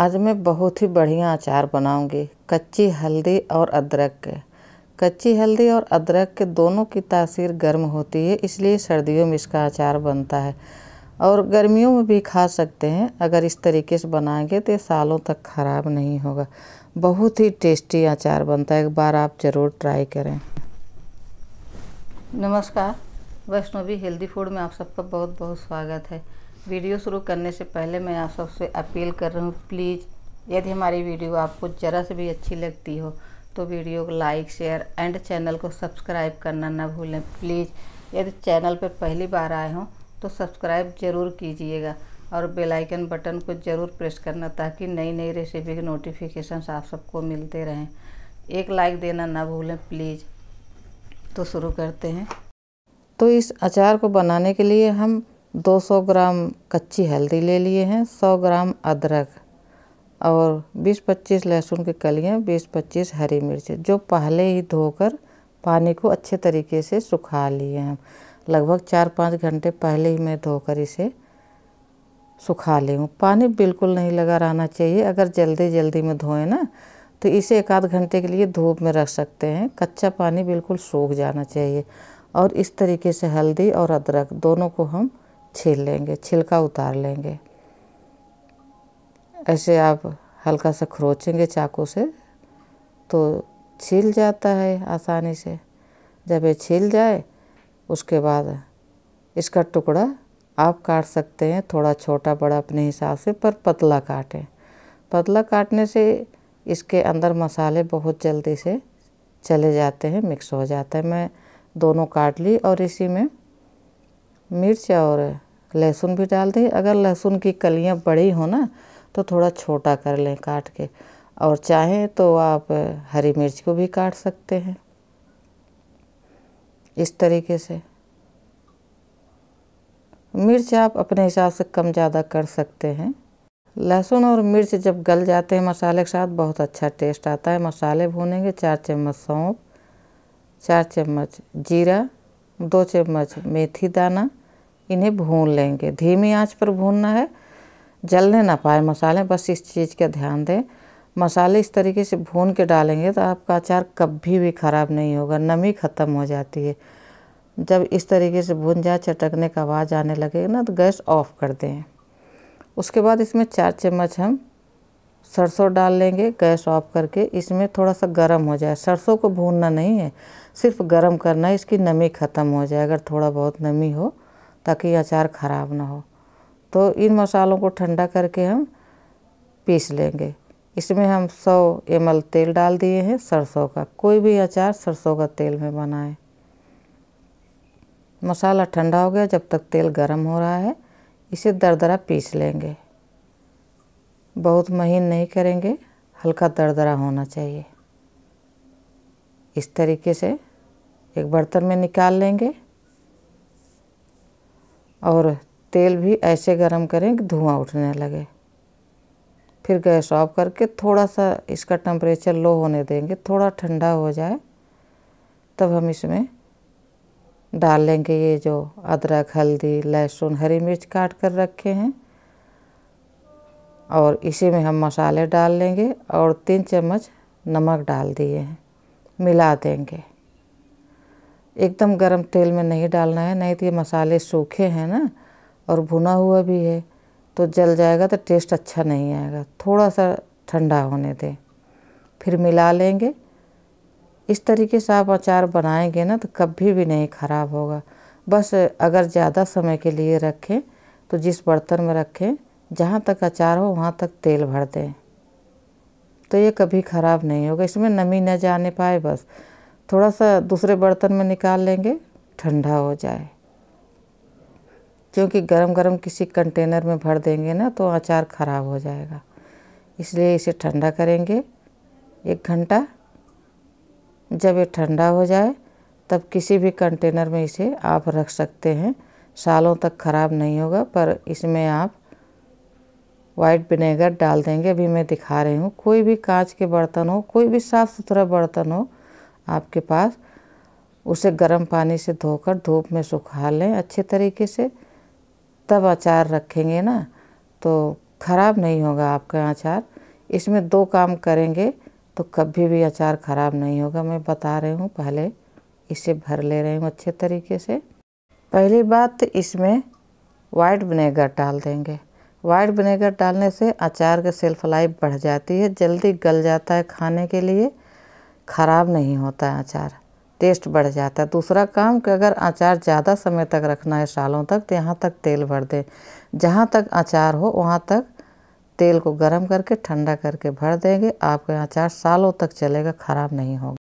आज मैं बहुत ही बढ़िया अचार बनाऊंगी कच्ची हल्दी और अदरक के कच्ची हल्दी और अदरक के दोनों की तासीर गर्म होती है इसलिए सर्दियों में इसका अचार बनता है और गर्मियों में भी खा सकते हैं अगर इस तरीके से बनाएंगे तो सालों तक ख़राब नहीं होगा बहुत ही टेस्टी अचार बनता है एक बार आप ज़रूर ट्राई करें नमस्कार वैष्णवी हेल्दी फूड में आप सबका बहुत बहुत स्वागत है वीडियो शुरू करने से पहले मैं आप सबसे अपील कर रहा हूँ प्लीज़ यदि हमारी वीडियो आपको ज़रा से भी अच्छी लगती हो तो वीडियो को लाइक शेयर एंड चैनल को सब्सक्राइब करना ना भूलें प्लीज़ यदि चैनल पर पहली बार आए हों तो सब्सक्राइब ज़रूर कीजिएगा और बेल आइकन बटन को ज़रूर प्रेस करना ताकि नई नई रेसिपी के नोटिफिकेशन आप सबको मिलते रहें एक लाइक देना ना भूलें प्लीज़ तो शुरू करते हैं तो इस अचार को बनाने के लिए हम 200 ग्राम कच्ची हल्दी ले लिए हैं 100 ग्राम अदरक और 20-25 लहसुन की कलियाँ 20-25 हरी मिर्च जो पहले ही धोकर पानी को अच्छे तरीके से सुखा लिए हैं लगभग चार पाँच घंटे पहले ही मैं धोकर इसे सुखा ली हूँ पानी बिल्कुल नहीं लगा रहना चाहिए अगर जल्दी जल्दी में धोएं ना तो इसे एक आध घंटे के लिए धूप में रख सकते हैं कच्चा पानी बिल्कुल सूख जाना चाहिए और इस तरीके से हल्दी और अदरक दोनों को हम छील लेंगे छिलका उतार लेंगे ऐसे आप हल्का सा खरोचेंगे चाकू से तो छील जाता है आसानी से जब ये छील जाए उसके बाद इसका टुकड़ा आप काट सकते हैं थोड़ा छोटा बड़ा अपने हिसाब से पर पतला काटें पतला काटने से इसके अंदर मसाले बहुत जल्दी से चले जाते हैं मिक्स हो जाता है मैं दोनों काट ली और इसी में मिर्च और लहसुन भी डाल दें अगर लहसुन की कलियां बड़ी हो ना तो थोड़ा छोटा कर लें काट के और चाहें तो आप हरी मिर्च को भी काट सकते हैं इस तरीके से मिर्च आप अपने हिसाब से कम ज़्यादा कर सकते हैं लहसुन और मिर्च जब गल जाते हैं मसाले के साथ बहुत अच्छा टेस्ट आता है मसाले भूनेंगे चार चम्मच सौंफ चार चम्मच जीरा दो चम्मच मेथी दाना इन्हें भून लेंगे धीमी आंच पर भूनना है जलने ना पाए मसाले बस इस चीज़ का ध्यान दें मसाले इस तरीके से भून के डालेंगे तो आपका अचार कभी भी ख़राब नहीं होगा नमी ख़त्म हो जाती है जब इस तरीके से भून जाए चटकने का आवाज़ आने लगेगा ना तो गैस ऑफ कर दें उसके बाद इसमें चार चम्मच हम सरसों डाल लेंगे गैस ऑफ करके इसमें थोड़ा सा गर्म हो जाए सरसों को भूनना नहीं है सिर्फ गर्म करना है इसकी नमी ख़त्म हो जाए अगर थोड़ा बहुत नमी हो ताकि अचार ख़राब ना हो तो इन मसालों को ठंडा करके हम पीस लेंगे इसमें हम 100 एम तेल डाल दिए हैं सरसों का कोई भी अचार सरसों का तेल में बनाएं मसाला ठंडा हो गया जब तक तेल गर्म हो रहा है इसे दरदरा पीस लेंगे बहुत महीन नहीं करेंगे हल्का दरदरा होना चाहिए इस तरीके से एक बर्तन में निकाल लेंगे और तेल भी ऐसे गर्म करें कि धुआं उठने लगे फिर गैस ऑफ करके थोड़ा सा इसका टेम्परेचर लो होने देंगे थोड़ा ठंडा हो जाए तब हम इसमें डाल लेंगे ये जो अदरक हल्दी लहसुन हरी मिर्च काट कर रखे हैं और इसी में हम मसाले डाल लेंगे और तीन चम्मच नमक डाल दिए हैं मिला देंगे एकदम गरम तेल में नहीं डालना है नहीं तो ये मसाले सूखे हैं ना और भुना हुआ भी है तो जल जाएगा तो टेस्ट अच्छा नहीं आएगा थोड़ा सा ठंडा होने दें फिर मिला लेंगे इस तरीके से आप अचार बनाएंगे ना तो कभी भी नहीं ख़राब होगा बस अगर ज़्यादा समय के लिए रखें तो जिस बर्तन में रखें जहाँ तक अचार हो वहाँ तक तेल भर दें तो ये कभी ख़राब नहीं होगा इसमें नमी न जाने पाए बस थोड़ा सा दूसरे बर्तन में निकाल लेंगे ठंडा हो जाए क्योंकि गरम गरम किसी कंटेनर में भर देंगे ना तो अचार ख़राब हो जाएगा इसलिए इसे ठंडा करेंगे एक घंटा जब ये ठंडा हो जाए तब किसी भी कंटेनर में इसे आप रख सकते हैं सालों तक ख़राब नहीं होगा पर इसमें आप वाइट विनेगर डाल देंगे अभी मैं दिखा रही हूँ कोई भी कांच के बर्तन हो कोई भी साफ़ सुथरा बर्तन हो आपके पास उसे गर्म पानी से धोकर धूप में सुखा लें अच्छे तरीके से तब अचार रखेंगे ना तो ख़राब नहीं होगा आपका अचार इसमें दो काम करेंगे तो कभी भी अचार ख़राब नहीं होगा मैं बता रही हूँ पहले इसे भर ले रही हूँ अच्छे तरीके से पहली बात इसमें वाइट विनेगर डाल देंगे वाइट विनेगर डालने से अचार की सेल्फ लाइफ बढ़ जाती है जल्दी गल जाता है खाने के लिए खराब नहीं होता है अचार टेस्ट बढ़ जाता है दूसरा काम कि अगर अचार ज़्यादा समय तक रखना है सालों तक तो यहाँ तक तेल भर दें जहाँ तक अचार हो वहाँ तक तेल को गर्म करके ठंडा करके भर देंगे आपका अचार सालों तक चलेगा ख़राब नहीं होगा